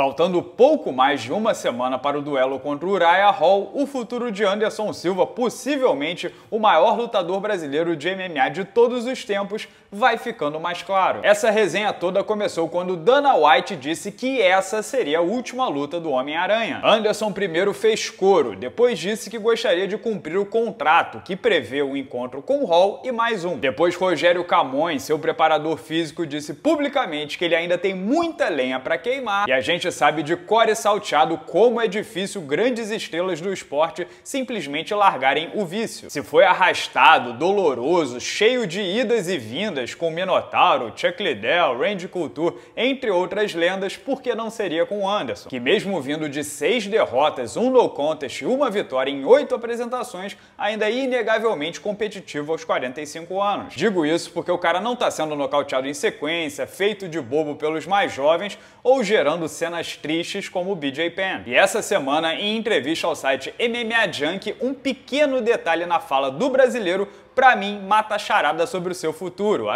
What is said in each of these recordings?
Faltando pouco mais de uma semana para o duelo contra o Uriah Hall, o futuro de Anderson Silva, possivelmente o maior lutador brasileiro de MMA de todos os tempos, vai ficando mais claro. Essa resenha toda começou quando Dana White disse que essa seria a última luta do Homem-Aranha. Anderson primeiro fez coro, depois disse que gostaria de cumprir o contrato, que prevê o um encontro com Hall e mais um. Depois Rogério Camões, seu preparador físico, disse publicamente que ele ainda tem muita lenha para queimar e a gente sabe de cor e salteado como é difícil grandes estrelas do esporte simplesmente largarem o vício. Se foi arrastado, doloroso, cheio de idas e vindas com Minotauro, Chuck Liddell, Randy Couture, entre outras lendas, por que não seria com Anderson? Que mesmo vindo de seis derrotas, um no contest e uma vitória em oito apresentações, ainda é inegavelmente competitivo aos 45 anos. Digo isso porque o cara não está sendo nocauteado em sequência, feito de bobo pelos mais jovens ou gerando cenas cenas tristes como o BJ Penn. E essa semana, em entrevista ao site MMA Junk, um pequeno detalhe na fala do brasileiro para mim, mata a charada sobre o seu futuro,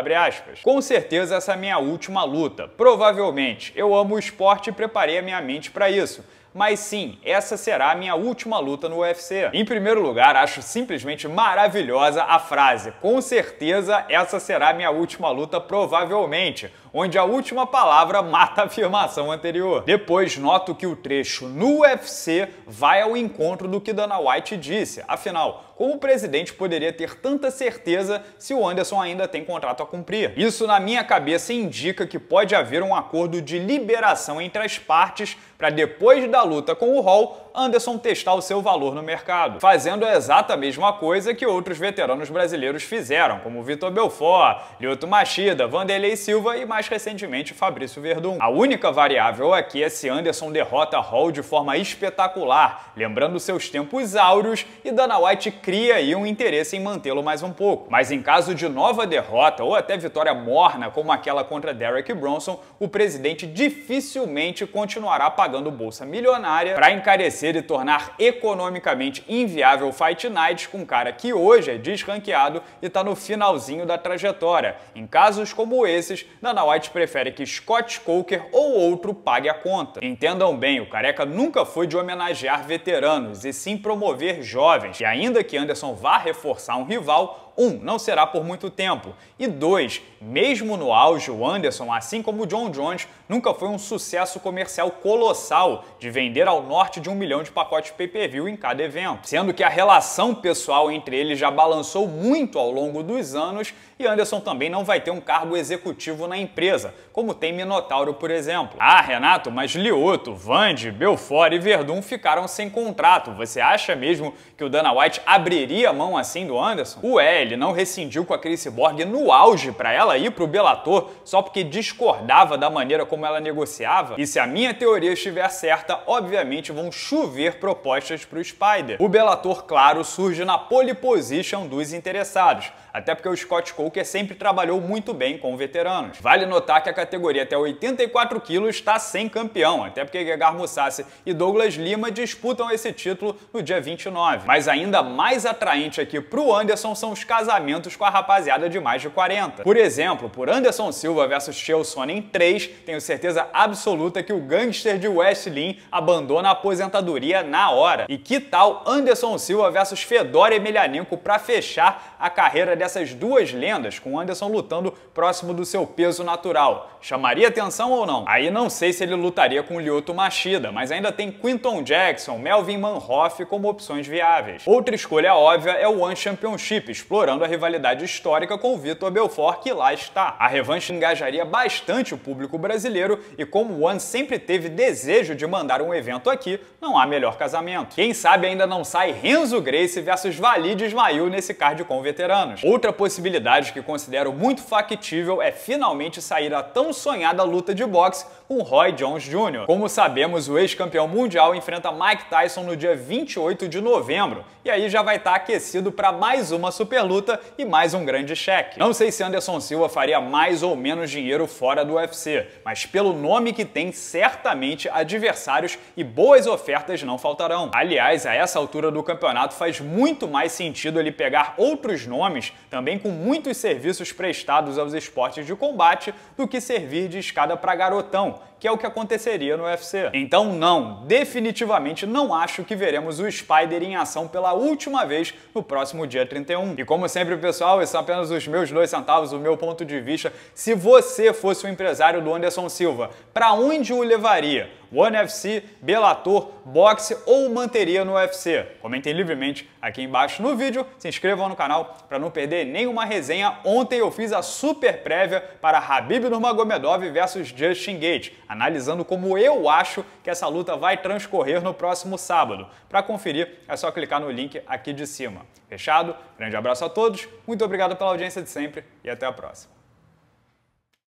Com certeza essa é a minha última luta. Provavelmente. Eu amo o esporte e preparei a minha mente para isso mas sim, essa será a minha última luta no UFC. Em primeiro lugar, acho simplesmente maravilhosa a frase: com certeza essa será a minha última luta, provavelmente, onde a última palavra mata a afirmação anterior. Depois, noto que o trecho no UFC vai ao encontro do que Dana White disse, afinal, como o presidente poderia ter tanta certeza se o Anderson ainda tem contrato a cumprir? Isso, na minha cabeça, indica que pode haver um acordo de liberação entre as partes para depois da luta com o Hall Anderson testar o seu valor no mercado, fazendo a exata mesma coisa que outros veteranos brasileiros fizeram, como Vitor Belfort, Lioto Machida, Vanderlei Silva e mais recentemente Fabrício Verdun. A única variável aqui é se Anderson derrota Hall de forma espetacular, lembrando seus tempos áureos e Dana White cria aí um interesse em mantê-lo mais um pouco. Mas em caso de nova derrota ou até vitória morna como aquela contra Derek Bronson, o presidente dificilmente continuará pagando bolsa milionária para encarecer vencer e tornar economicamente inviável Fight Nights com um cara que hoje é desranqueado e está no finalzinho da trajetória. Em casos como esses, Dana White prefere que Scott Coker ou outro pague a conta. Entendam bem, o Careca nunca foi de homenagear veteranos, e sim promover jovens. E ainda que Anderson vá reforçar um rival, um, não será por muito tempo. E dois, mesmo no auge, o Anderson, assim como o John Jones, nunca foi um sucesso comercial colossal de vender ao norte de um milhão de pacotes pay-per-view em cada evento. Sendo que a relação pessoal entre eles já balançou muito ao longo dos anos e Anderson também não vai ter um cargo executivo na empresa, como tem Minotauro, por exemplo. Ah, Renato, mas Lioto, Vande, Belfort e Verdun ficaram sem contrato. Você acha mesmo que o Dana White abriria a mão assim do Anderson? é ele não rescindiu com a Chris Borg no auge para ela ir pro Bellator só porque discordava da maneira como ela negociava? E se a minha teoria estiver certa, obviamente vão chover propostas pro Spider. O Bellator, claro, surge na pole position dos interessados, até porque o Scott Coker sempre trabalhou muito bem com veteranos. Vale notar que a categoria até 84 quilos está sem campeão, até porque Gegar Mousasi e Douglas Lima disputam esse título no dia 29. Mas ainda mais atraente aqui pro Anderson são os casamentos com a rapaziada de mais de 40. Por exemplo, por Anderson Silva versus Chelson em 3, tenho certeza absoluta que o gangster de West Lynn abandona a aposentadoria na hora. E que tal Anderson Silva versus Fedor Emelianenko para fechar a carreira dessas duas lendas, com Anderson lutando próximo do seu peso natural? Chamaria atenção ou não? Aí não sei se ele lutaria com Lyoto Machida, mas ainda tem Quinton Jackson, Melvin Manhoff como opções viáveis. Outra escolha óbvia é o One Championship, explorando comemorando a rivalidade histórica com o Vitor Belfort, que lá está. A revanche engajaria bastante o público brasileiro e, como o One sempre teve desejo de mandar um evento aqui, não há melhor casamento. Quem sabe ainda não sai Renzo Grace versus Valide Ismail nesse card com veteranos. Outra possibilidade que considero muito factível é finalmente sair a tão sonhada luta de boxe com Roy Jones Jr. Como sabemos, o ex-campeão mundial enfrenta Mike Tyson no dia 28 de novembro, e aí já vai estar tá aquecido para mais uma super luta luta e mais um grande cheque. Não sei se Anderson Silva faria mais ou menos dinheiro fora do UFC, mas pelo nome que tem, certamente adversários e boas ofertas não faltarão. Aliás, a essa altura do campeonato faz muito mais sentido ele pegar outros nomes, também com muitos serviços prestados aos esportes de combate, do que servir de escada para garotão, que é o que aconteceria no UFC. Então não, definitivamente não acho que veremos o Spider em ação pela última vez no próximo dia 31. E como como sempre, pessoal, esses são apenas os meus dois centavos, o meu ponto de vista. Se você fosse o empresário do Anderson Silva, para onde o levaria? One FC, Bellator, boxe ou manteria no UFC? Comentem livremente aqui embaixo no vídeo, se inscrevam no canal para não perder nenhuma resenha. Ontem eu fiz a super prévia para Habib Nurmagomedov versus Justin Gate, analisando como eu acho que essa luta vai transcorrer no próximo sábado. Para conferir, é só clicar no link aqui de cima. Fechado? Grande abraço a todos, muito obrigado pela audiência de sempre e até a próxima.